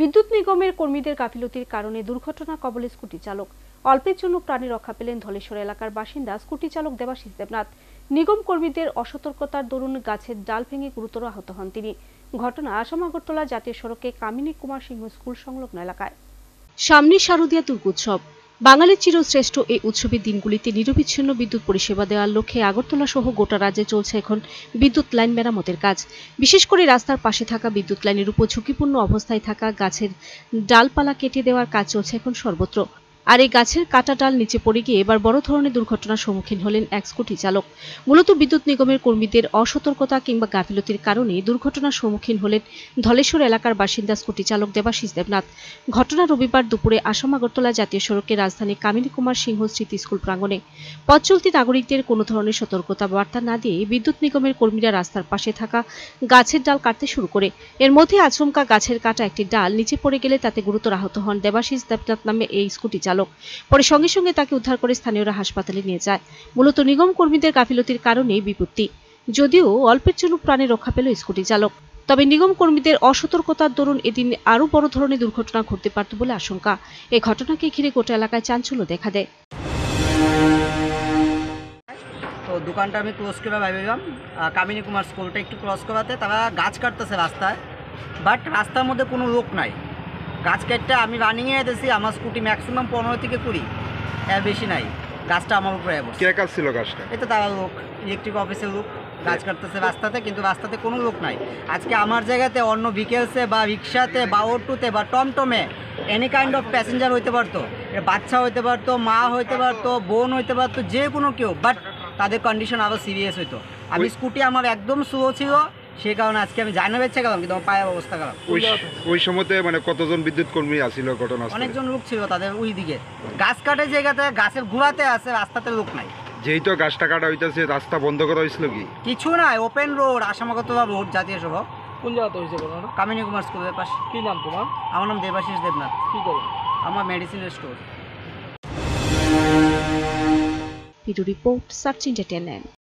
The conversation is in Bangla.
বিদ্যুৎ নিগমের কর্মীদের গাফিলতির কারণে দুর্ঘটনা কবলে স্কুটি চালক অল্পের জন্য প্রাণী রক্ষা পেলেন ধলেশ্বর এলাকার বাসিন্দা স্কুটি চালক দেবাশিস দেবনাথ নিগম কর্মীদের অসতর্কতার দরুন গাছের ডাল ভেঙে গুরুতর আহত হন তিনি ঘটনা আসাম আগরতলা জাতীয় সড়কে কামিনী কুমার সিংহ স্কুল সংলগ্ন এলাকায় সামনে শারদীয়া দুর্গোৎসব বাঙালির চিরশ্রেষ্ঠ এই উৎসবের দিনগুলিতে নিরবিচ্ছিন্ন বিদ্যুৎ পরিষেবা দেওয়ার লক্ষ্যে আগরতলা সহ গোটা রাজ্যে চলছে এখন বিদ্যুৎ লাইন মেরামতের কাজ বিশেষ করে রাস্তার পাশে থাকা বিদ্যুৎ লাইনের উপর ঝুঁকিপূর্ণ অবস্থায় থাকা গাছের ডালপালা কেটে দেওয়ার কাজ চলছে এখন সর্বত্র আর এই গাছের কাটা ডাল নিচে পড়ে গিয়ে এবার বড় ধরনের দুর্ঘটনার সম্মুখীন হলেন এক স্কুটি চালক মূলত বিদ্যুৎ নিগমের কর্মীদের অসতর্কতা কিংবা গাফিলতির কারণে দুর্ঘটনার সম্মুখীন হলেন ধলেশ্বর এলাকার বাসিন্দা স্কুটি চালক দেবাশিস দেবনাথ ঘটনা রবিবার দুপুরে আসাম আগরতলা জাতীয় সড়কে রাজধানী কামিনী কুমার সিংহ স্মৃতি স্কুল প্রাঙ্গণে পথ চলতি নাগরিকদের কোনো ধরনের সতর্কতা বার্তা না দিয়ে বিদ্যুৎ নিগমের কর্মীরা রাস্তার পাশে থাকা গাছের ডাল কাটতে শুরু করে এর মধ্যে আচমকা গাছের কাটা একটি ডাল নিচে পড়ে গেলে তাতে গুরুতর আহত হন দেবাশিস দেবনাথ নামে এই স্কুটি চালক চালক পরে সঙ্গে সঙ্গে তাকে উদ্ধার করে স্থানীয়রা হাসপাতালে নিয়ে যায় মূলত নিগম কর্মীদের গাফিলতির কারণে বিপত্তি যদিও অল্পের জন্য প্রাণে রক্ষা পেল স্কুটি চালক তবে নিগম কর্মীদের অসতর্কতার দরুন এদিন আরও বড় ধরনের দুর্ঘটনা ঘটতে পারত বলে আশঙ্কা এই ঘটনাকে ঘিরে গোটা এলাকায় চাঞ্চল্য দেখা দেয় তো দোকানটা আমি ক্লোজ করবা ভাবিলাম কামিনী কুমার স্কুলটা একটু ক্রস করাতে তারা গাছ কাটতেছে রাস্তায় বাট রাস্তার মধ্যে কোনো লোক নাই গাছ কেটটা আমি রানিংয়ে এসেছি আমার স্কুটি ম্যাক্সিমাম পনেরো থেকে কুড়ি এর বেশি নাই গাছটা আমার উপরে কে কাজ ছিল গাছটা এটা তারা লোক ইলেকট্রিক অফিসের লোক কাজ করতেছে রাস্তাতে কিন্তু রাস্তাতে কোনো লোক নাই আজকে আমার জায়গাতে অন্য ভিকেলসে বা রিক্সাতে বা অটোতে বা টমটমে এনি কাইন্ড অফ প্যাসেঞ্জার হইতে পারতো বাচ্চা হইতে পারতো মা হইতে পারতো বোন হইতে পারতো যে কোনো কেউ বাট তাদের কন্ডিশন আরও সিরিয়াস হইতো আমি স্কুটি আমার একদম স্লো ছিল সে কারণে আজকে আমি জানা বেচে গেলাম কিন্তু আমার পায়ের অবস্থা খারাপ ওই সময়তে মানে কতজন বিদ্যুৎ কর্মী আসছিল ঘটনা অনেকজন লোক ছিল তাদের ওই দিকে গাছ কাটে জায়গাতে গাছের গোড়াতে আছে রাস্তাতে লোক নাই যেহেতু গাছটা কাটা হইতেছে রাস্তা বন্ধ করা হয়েছিল কি কিছু নাই ওপেন রোড আসামাগত রোড জাতীয় সড়ক কোন জায়গাতে হয়েছে ঘটনা কামিনী কুমার স্কুলের পাশে কি নাম তোমার আমার নাম দেবাশিস দেবনাথ কি করো আমার মেডিসিনের store Video report, Sachin Jetanen.